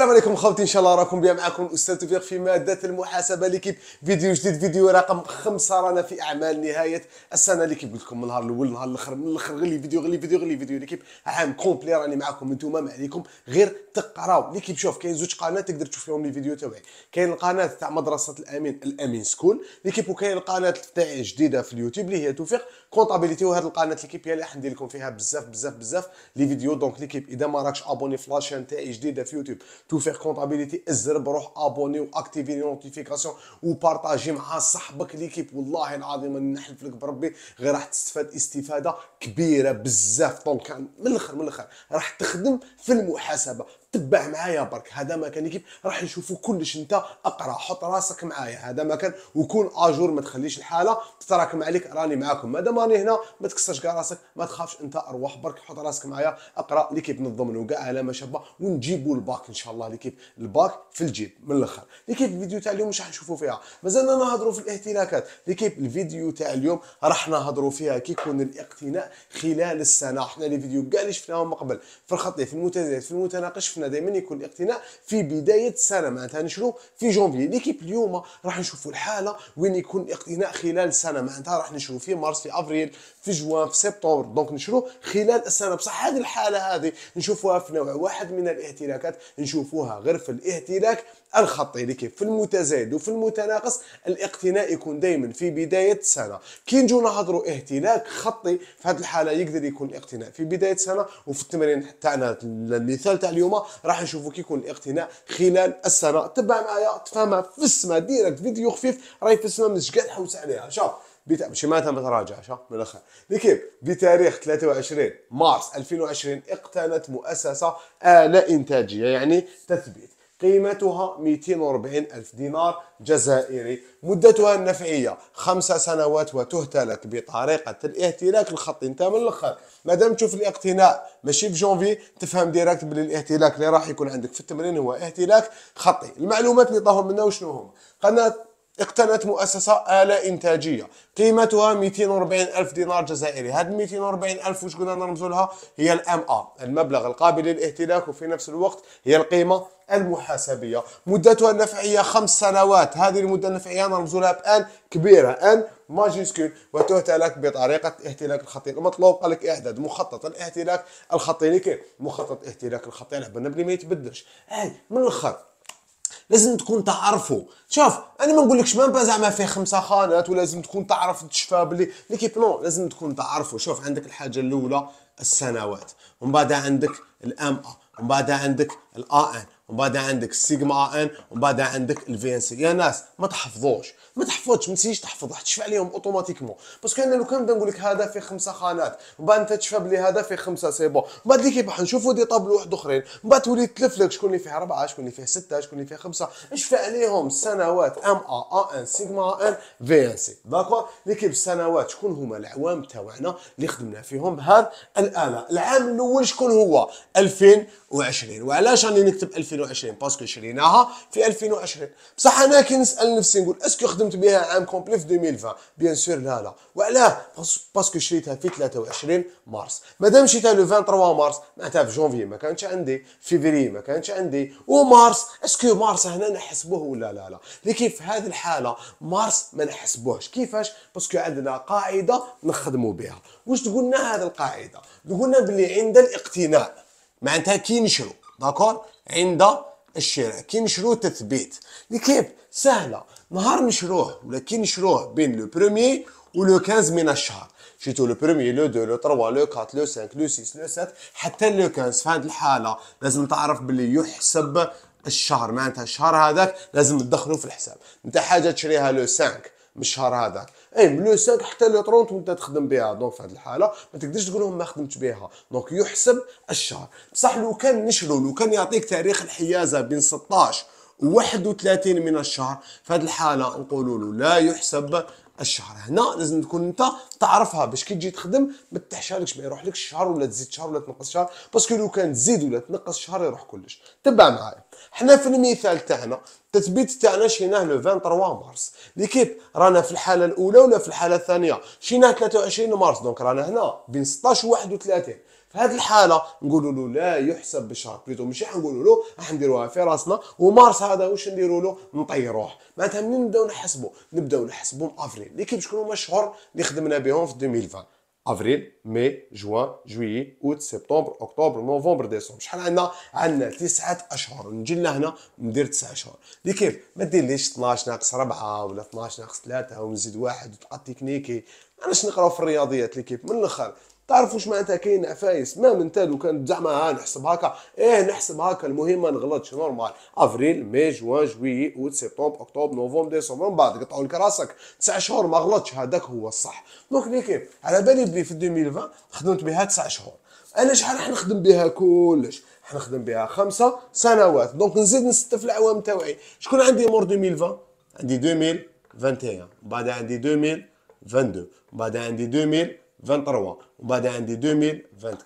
السلام عليكم خوتي ان شاء الله راكم بيا معكم الاستاذ توفيق في ماده المحاسبه ليكيب فيديو جديد فيديو رقم خمسة رانا في اعمال نهايه السنه ليكيب قلت لكم من النهار الاول النهار الاخر من الاخر غير فيديو غير فيديو غير فيديو ليكيب عام كومبلي راني معكم انتم ما عليكم غير تقراو ليكيب شوف كاين زوج قنوات تقدر تشوف فيهم لي فيديو تاعي كاين القناه تاع مدرسه الامين الامين سكول ليكيب وكاين القناه تاعي جديده في اليوتيوب اللي هي توفيق كونطابيليتي وهذه القناه ليكيب هي اللي راح ندير لكم فيها بزاف بزاف بزاف لي فيديو دونك ليكيب اذا ما راكش ابوني في لاشين تاعي جديده في يوتيوب تو فيغ كونتابيليتي ازرب روح ابوني واكتيفي لي نوتيفيكاسيون وبارطاجي مع صاحبك ليكيب والله العظيم نحلف لك بربي غير راح تستفاد استفاده كبيره بزاف دونك من الاخر من الاخر راح تخدم في المحاسبه تبع معايا برك هذا ما كان كيف راح نشوفوا كلش انت اقرا حط راسك معايا هذا ما كان وكون اجور ما تخليش الحاله تتراكم عليك راني معاكم مادام راني هنا ما تكسرش كاع راسك ما تخافش انت ارواح برك حط راسك معايا اقرا ليكيب له كاع على ما شابه ونجيبوا الباك ان شاء الله ليكيب الباك في الجيب من الاخر ليكيب الفيديو تاع اليوم مش راح نشوفوا فيها مازالنا نهضروا في الاهتلاكات ليكيب الفيديو تاع اليوم راح نهضروا فيها كي يكون الاقتناء خلال السنه احنا لي فيديو كاع اللي شفناهم من قبل في الخطيه في المتزايد في المتناقش في خصنا دائما يكون الاقتناء في بدايه السنه معناتها نشرو في جونفي ليكيب اليوم راح نشوفوا الحاله وين يكون الاقتناء خلال السنه معناتها راح نشرو في مارس في افريل في جوان في سبتمبر دونك نشرو خلال السنه بصح هذه الحاله هذه نشوفوها في نوع واحد من الاهتلاكات نشوفوها غير في الاهتلاك الخطي اللي كيف في المتزايد وفي المتناقص الاقتناء يكون دائما في بدايه السنه كي نجو نهضروا اهتلاك خطي في هذه الحاله يقدر يكون الاقتناء في بدايه السنه وفي التمرين تاعنا المثال تاع اليوم راح نشوفوا كيكون الاقتناء خلال السنه تبع معايا تفهمها في السما ديريكت فيديو خفيف راهي في السما مش قاعد حوس عليها شوف بتا... مش معناتها ما تراجعش من الاخر لكن بتاريخ 23 مارس 2020 اقتنت مؤسسه آلة إنتاجية يعني تثبيت قيمتها 240 ألف دينار جزائري مدتها النفعية خمسة سنوات وتهتلك بطريقة الاهتلاك الخطي انت من الاخر مادام تشوف الاقتناء ماشي في جونفي تفهم ديريكت بلي الاهتلاك اللي راح يكون عندك في التمرين هو اهتلاك خطي المعلومات اللي طاهم منا وشنو هما قناة اقتنت مؤسسة آلة إنتاجية قيمتها 240 ألف دينار جزائري هاد 240 ألف وش قلنا نرمزوا لها هي الام ا المبلغ القابل للاهتلاك وفي نفس الوقت هي القيمة المحاسبية مدتها النفعية خمس سنوات هذه المدة النفعية نرمزوا لها بأن كبيرة أن ماجيسكول وتهتلك بطريقة الاهتلاك الخطين المطلوب قال لك إعداد مخطط الاهتلاك الخطي كيف مخطط الاهتلاك الخطين حبنا بلي ما يتبدلش أي من الخط لازم تكون تعرفه شوف انا ما نقولكش مام زعما فيه خمسه خانات ولازم تكون تعرف تشفى بلي ليكيب نو لازم تكون تعرفه شوف عندك الحاجه الاولى السنوات ومن بعد عندك الام إيه، ومن بعد عندك الا إيه ومن بعد عندك السيجما إيه ان ومن بعد عندك الفي ان سي يا ناس ما تحفظوش ما تحفظش ما تسيش تحفظ راح تشفع عليهم اوتوماتيكمون باسكو انا لو كان نبدا نقول لك هذا فيه خمسه خانات من بعد انت تشفى بلي هذا فيه خمسه سي بون من بعد اللي راح نشوفوا دي طابلو واحد اخرين من بعد تولي تلف لك شكون اللي فيه اربعه شكون اللي فيه سته شكون اللي فيه خمسه نشفى عليهم سنوات ام ا ا ان سيغما ان في ان سي اللي كيب السنوات شكون هما العوام تاعنا اللي خدمنا فيهم بهذا الاله العام الاول شكون هو 2020 وعلاش راني نكتب 2020 باسكو شريناها في 2020 بصح انا كي نسال نفسي نقول اسكو خدمت قمت بها عام كومبلي في 2020 بيان سور لا لا وعلاه باسكو شريتها في 23 مارس مادام شريتها لو 23 مارس معناتها في جونفي ما كانتش عندي فيفري ما كانتش عندي ومارس اسكو مارس هنا نحسبوه ولا لا لا لكن في هذه الحاله مارس ما نحسبوهش كيفاش باسكو عندنا قاعده نخدموا بها واش تقولنا هذه القاعده تقولنا باللي عند الاقتناء معناتها كي نشرو داكور عند الشراء كي نشرو تثبيت لكيف سهله نهار نشروه ولا كي نشروه بين لو بروميي ولو 15 من الشهر شيتو لو برومي لو 2 لو 3 لو 4 لو 5 لو 6 لو 7 حتى لو 15 في هذه الحاله لازم تعرف باللي يحسب الشهر معناتها الشهر هذاك لازم تدخله في الحساب انت حاجه تشريها لو 5 من الشهر هذاك اي من لو 5 حتى لو 30 وانت تخدم بها دونك في هذه الحاله ما تقدرش تقول لهم ما خدمتش بها دونك يحسب الشهر بصح لو كان نشرو لو كان يعطيك تاريخ الحيازه بين 16 31 من الشهر في هذه الحاله نقولوا له لا يحسب الشهر هنا لازم تكون انت تعرفها باش كي تجي تخدم ما تحشركش ما يروح لكش شهر ولا تزيد شهر ولا تنقص شهر باسكو لو كان تزيد ولا تنقص شهر يروح كلش تبع معايا حنا في المثال تاعنا التثبيت تاعنا شيناه لو 23 مارس ليكيب رانا في الحاله الاولى ولا في الحاله الثانيه شيناه 23 مارس دونك رانا هنا بين 16 و 31 في هذه الحاله نقولوا له لا يحسب بشهر بليتو ماشي حنقولوا له راح نديروها في راسنا ومارس هذا واش نديروا له نطيروه معناتها منين نبداو نحسبوا نبداو نحسبوا من افريل ليكيب شكون هما الشهور اللي خدمنا بهم في 2020 افريل ماي جوان جويي اوت سبتمبر اكتوبر نوفمبر ديسمبر شحال عندنا عندنا تسعة اشهر نجي لهنا ندير تسعة اشهر لي كيف ما ديرليش 12 ناقص 4 ولا 12 ناقص 3 ونزيد واحد وتبقى تكنيكي علاش نقراو في الرياضيات ليكيب كيف من الاخر تعرفوا واش معناتها كاين عفايس ما تالو كانت زعما ها نحسب هكا ايه نحسب هكا المهم ما نغلطش نورمال افريل ماي جوان جويي اوت سبتمبر اكتوبر نوفمبر ديسمبر من بعد قطعوا لك راسك تسع شهور ما غلطش هذاك هو الصح دونك ليكيب على بالي بلي في 2020 خدمت بها تسع شهور انا شحال راح نخدم بها كلش راح نخدم بها خمسة سنوات دونك نزيد نستف في العوام تاعي شكون عندي مور 2020 عندي 2021 بعد عندي 2022 بعد عندي 2000 23 وبعد عندي 2024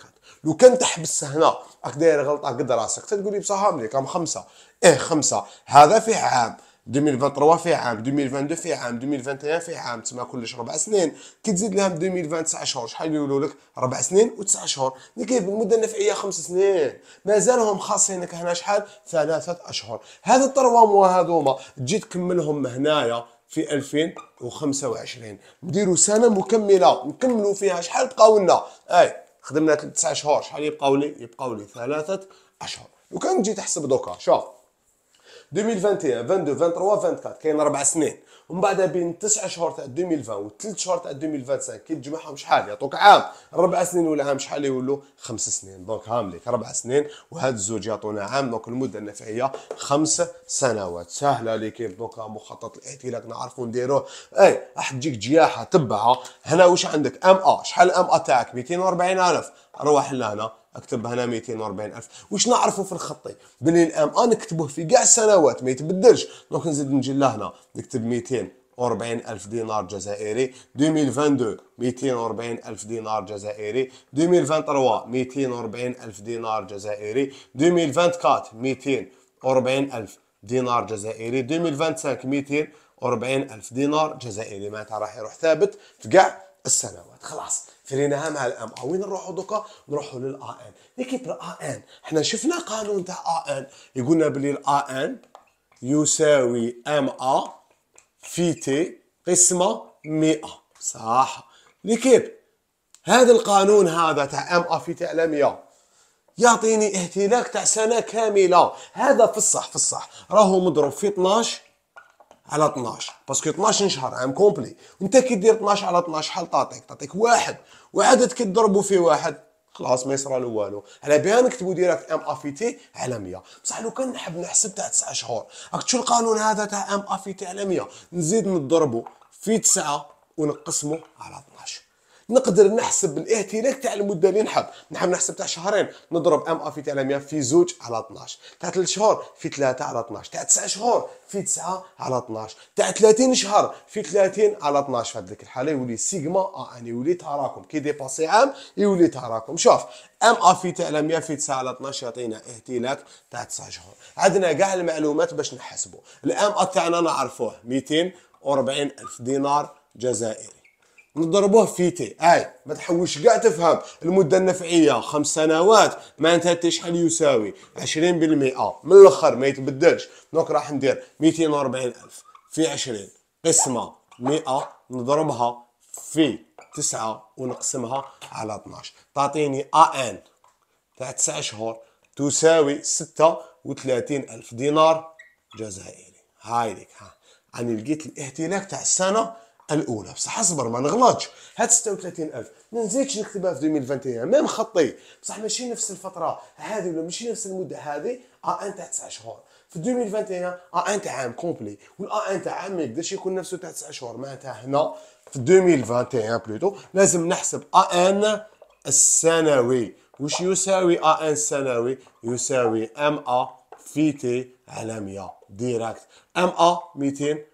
لو كان تحبس هنا راك داير غلطه قد راسك تقول لي بصح هامليك راهم خمسه ايه خمسه هذا فيه عام 2023 فيه عام 2022 فيه عام 2021 فيه عام تسمى كلش ربع سنين كي تزيد لهم 2020 9 شهور شحال يقولوا لك ربع سنين و9 شهور اللي يعني كيف المده النفعيه خمس سنين مازالهم خاصينك هنا شحال ثلاثه اشهر هذا الطروام وهذوما تجي تكملهم هنايا في 2025 نديروا سنه مكمله نكملوا فيها شحال بقاو لنا اي خدمنا 9 شهور شحال يبقاو لي يبقاو لي ثلاثه اشهر لو كان تجي تحسب دوكا شوف 2021 22 23 24 كاين اربع سنين ومن بعد بين 9 شهور تاع 2020 و3 شهور تاع 2025 كي تجمعهم شحال يعطوك عام ربع سنين ولا عام شحال يولوا خمس سنين دونك هامليك ربع سنين وهاد الزوج يعطونا عام دونك المده النفعيه خمس سنوات سهله ليكيب دونك مخطط الاحتلال نعرفوا نديروه اي راح تجيك جياحه تبعها هنا واش عندك ام ا شحال ام ا تاعك 240000 روح لهنا اكتب هنا 240 الف واش نعرفوا في الخطي بلي الام ا نكتبه في كاع السنوات ما يتبدلش دونك نزيد نجي لهنا نكتب 240000 الف دينار جزائري 2022 240 الف دينار جزائري 2023 240 الف دينار جزائري 2024 240 الف دينار جزائري 2025 240 الف دينار جزائري معناتها راح يروح ثابت في كاع السنوات خلاص فرينا هم الام وين نروحوا دوكا نروحوا ليكيب الا ان حنا شفنا قانون تاع آن يقولنا بلي ان يساوي ام ا في تي قسمة 100 صح ليكيب هذا القانون هذا تاع ام ا في تي على 100 يعطيني اهتلاك تاع سنة كاملة هذا في الصح في الصح راهو مضروب في 12 على 12 باسكو 12 شهر عام كومبلي وانت كي دير 12 على 12 شحال تعطيك تعطيك واحد واحد كي تضربوا فيه واحد خلاص ما يصرى له والو على بها نكتبوا ديريكت ام افيتي على 100 بصح لو كان نحب نحسب تاع 9 شهور راك تشوف القانون هذا تاع ام افيتي على 100 نزيد نضربه في 9 ونقسمه على 12 نقدر نحسب الاهتلاك تاع المده اللي نحب نحب نحسب تاع شهرين نضرب ام افي تاع 100 في زوج على 12 تاع 3 شهور في 3 على 12 تاع 9 شهور في 9 على 12 تاع 30 شهر في 30 على 12 في هذيك الحاله يولي سيغما ان يولي تراكم كي ديباسي عام يولي تراكم شوف ام افي تاع 100 في 9 على 12 يعطينا اهتلاك تاع 9 شهور عندنا كاع المعلومات باش نحسبوا الام تاعنا نعرفوه 240 الف دينار جزائري نضربوه في تي اي ما تحوش كاع تفهم المده النفعيه خمس سنوات معناتها تي شحال يساوي 20% من الاخر ما يتبدلش دونك راح ندير 240000 في 20 قسمه 100 نضربها في 9 ونقسمها على 12 تعطيني ان تاع 9 شهور تساوي 36000 دينار جزائري هاي لك ها انا لقيت الاهتلاك تاع السنه الاولى بصح اصبر ما نغلطش هاد 36000 ما نزيدش نكتبها في 2021 ميم خطي بصح ماشي نفس الفتره هذه ولا ماشي نفس المده هذه ا ان تاع 9 شهور في 2021 ا ان تاع عام كومبلي والا ان تاع عام ما يقدرش يكون نفسه تاع 9 شهور معناتها هنا في 2021 بلوتو لازم نحسب ا ان السنوي وش يساوي ا ان السنوي يساوي ام ا في تي على 100 ديراكت ام ا 200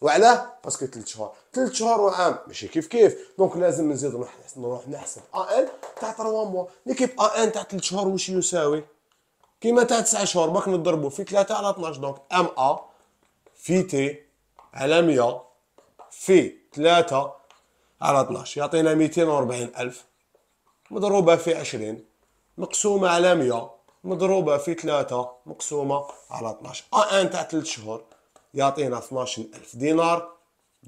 وعلاه باسكو 3 شهور 3 شهور وعام ماشي كيف كيف دونك لازم نزيد نروح نروح نحسب ان تاع 3 موا ليكيب ان تاع 3 شهور واش يساوي كيما تاع 9 شهور باك نضربو في 3 على 12 دونك ام ا في تي على 100 في 3 على 12 يعطينا 240 ألف مضروبة في 20 مقسومة على 100 مضروبة في 3 مقسومة على 12 ان تاع 3 شهور يعطينا 12000 دينار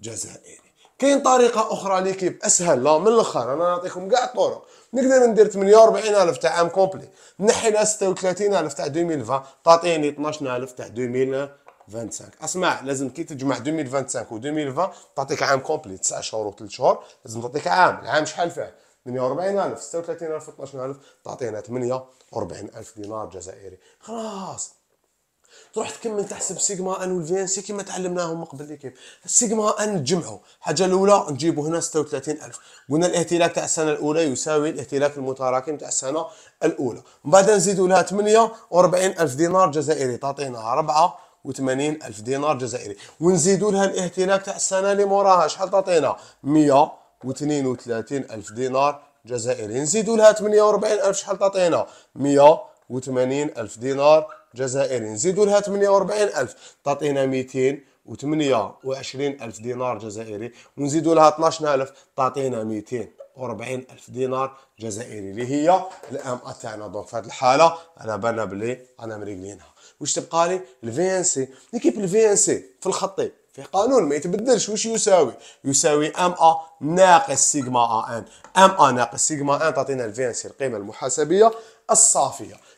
جزائري كاين طريقه اخرى ليكي أسهل لا من الاخر انا نعطيكم كاع الطرق نقدر ندير 48000 تاع عام كومبلي نحي لها 36000 تاع 2020 تعطيني 12000 تاع 2025 اسمع لازم كي تجمع 2025 و2020 تعطيك عام كومبلي 9 شهور و 3 شهور لازم تعطيك عام العام شحال فيه 48000 36000 12000 تعطينا 48000 دينار جزائري خلاص تروح تكمل تحسب سيجما ان والفي ان سي كما تعلمناهم من قبل ليكيب سيجما ان نجمعوا حاجه الاولى نجيبوا هنا 36000 قلنا الاهتلاك تاع السنه الاولى يساوي الاهتلاك المتراكم تاع السنه الاولى من بعد نزيدوا لها 48000 دينار جزائري تعطينا 4 ألف دينار جزائري ونزيدوا لها الاهتلاك تاع السنة اللي موراها شحال تعطينا 132 ألف دينار جزائري نزيدوا لها 48 ألف شحال تعطينا 180 ألف دينار جزائري نزيدوا لها 48000 تعطينا 228000 دينار جزائري ونزيدوا لها 12000 تعطينا 240000 دينار جزائري اللي هي الام ا تاعنا دونك في هذه الحاله انا بالنا بلي انا مريقلينها واش تبقى لي الفي ان سي ليكيب الفي ان سي في الخطي في قانون ما يتبدلش واش يساوي يساوي ام ا ناقص سيغما ا ان ام ا ناقص سيغما ان تعطينا الفي ان سي القيمه المحاسبيه الصافيه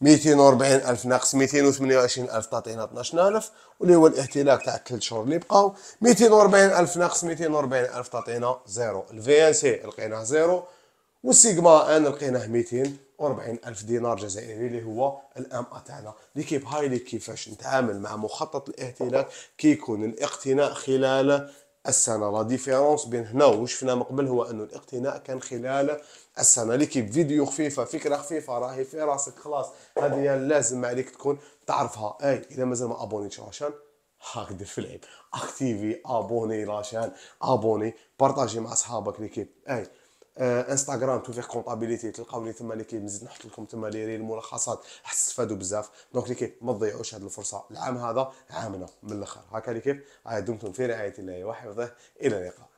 240 ألف ناقص 228 ألف تعطينا 12 ألف واللي هو الاهتلاك تاع الثلاث شهور اللي بقاو 240 ألف ناقص 240 ألف تعطينا زيرو الفي ان سي لقيناه زيرو والسيغما ان لقيناه 240 ألف دينار جزائري اللي هو الام ا تاعنا ليكيب هاي لي كيفاش نتعامل مع مخطط الاهتلاك كي يكون الاقتناء خلال السنه لا ديفيرونس بين هنا وشفنا من قبل هو انه الاقتناء كان خلال السنه انا فيديو خفيفه فكره خفيفه راهي في راسك خلاص هذه لازم عليك تكون تعرفها اي اذا مازال ما ابونيتش راشان هاك دير في العيب اكتيفي ابوني راشان ابوني بارطاجي مع اصحابك ليكيب اي آه انستغرام توفيق فيغ كونطابيليتي تلقاوني تما ليكيب نزيد نحط لكم تما لي ملخصات راح تستفادوا بزاف دونك ليكيب ما تضيعوش هذه الفرصه العام هذا عامنا من الاخر هاكا ليكيب دمتم في رعايه الله وحفظه الى اللقاء